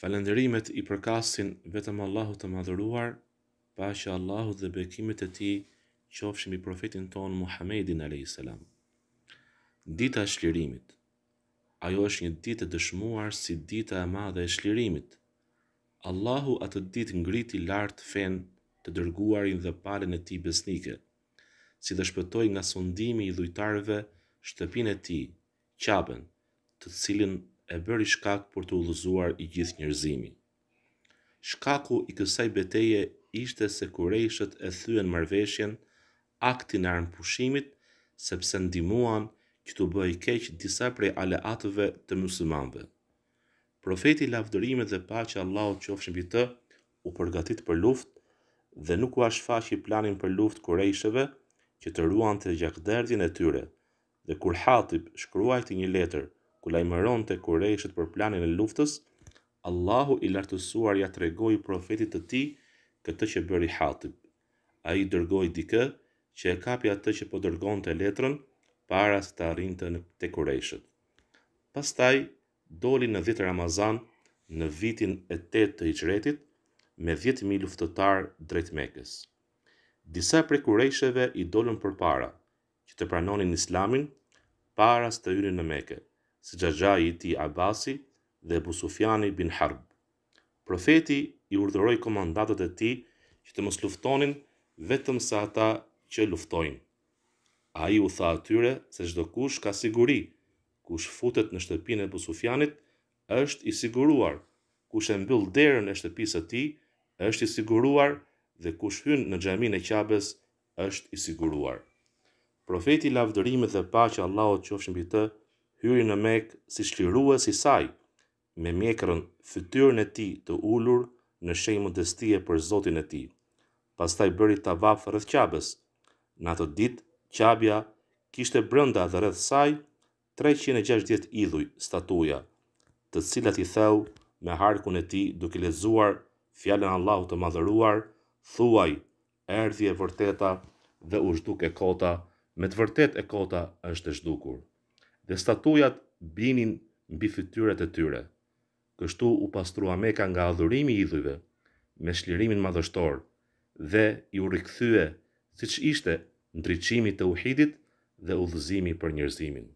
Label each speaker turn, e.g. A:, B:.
A: Falënderimet i përkasin vetëm Allahut të madhëruar, që Allahut dhe bekimet e tij qofshim i profetin ton Muhammedin a.s. salam. Dita e shlirimit. Ajo është një ditë e dëshmuar si dita e madhe e shlirimit. Allahu atë ditë ngriti lart fen të dërguarin dhe palën e tij besnike, si dhe shpëtoi nga sundimi i dhujtarve shtëpinë e tij, qaben, të cilin e bëri shkak për të udhëzuar i gjithë njerëzimi. Shkaku i kësaj beteje ishte se kurejshët e thyen mërveshjen aktin e armëpushimit sepse ndimuan që të bëj keq disa prej aleatëve të musimambe. Profeti lavdërimit dhe pa që Allahut të qofshën të u përgatit për luft dhe nuk u ashfaqi planin për luft kurejshëve që të ruan të gjakderdin e tyre dhe kur hatip shkruajti një letër, ku mëron të kurejshet për planin e luftës, Allahu i lartësuar ja të regoj profetit të ti këtë që bëri hatib. A i dërgoj dikë që e kapi atë që po dërgon të letrën para së të arrinte në të kurejshet. Pastaj, doli në dhjetë Ramazan në vitin e 8 të iqretit me 10.000 luftëtar drejt mekës. Disa pre kurejsheve i dolën për para që të pranonin islamin para së të yri në mekët si Gjajaj i ti Abasi dhe Ebu Sufjani bin Harb. Profeti i urdhëroi komandatët e ti që të mos luftonin vetëm sa ata që luftojnë. A i u tha atyre se shdo kush ka siguri, kush futet në shtëpinë e Busufianit, është i siguruar, kush e mbyll derën e shtëpisë e ti është i siguruar dhe kush hynë në gjamin e qabes është i siguruar. Profeti lavdërimit dhe pa që Allahot qofshën për të, hyri në mek si shlirua si saj, me mjekërën fytyrën e ti të ullur në shemën të stie për zotin e ti. Pas taj bëri të vafë rëth qabës, në atë dit, qabja kishte brënda dhe rëth saj 360 idhuj statuja, të cilat i theu me harkun e ti duke lezuar fjallën Allah të madhëruar, thuaj, erdhje vërteta dhe u shduke kota, me të vërtet e kota është të shdukur dhe statujat binin mbi fytyrat e tyre. Kështu u pastrua Meka nga adhurimi i idhujve me shlirimin madhështor dhe i u rikthye siç ishte ndriçimi të uhidit dhe udhëzimi për njerëzimin.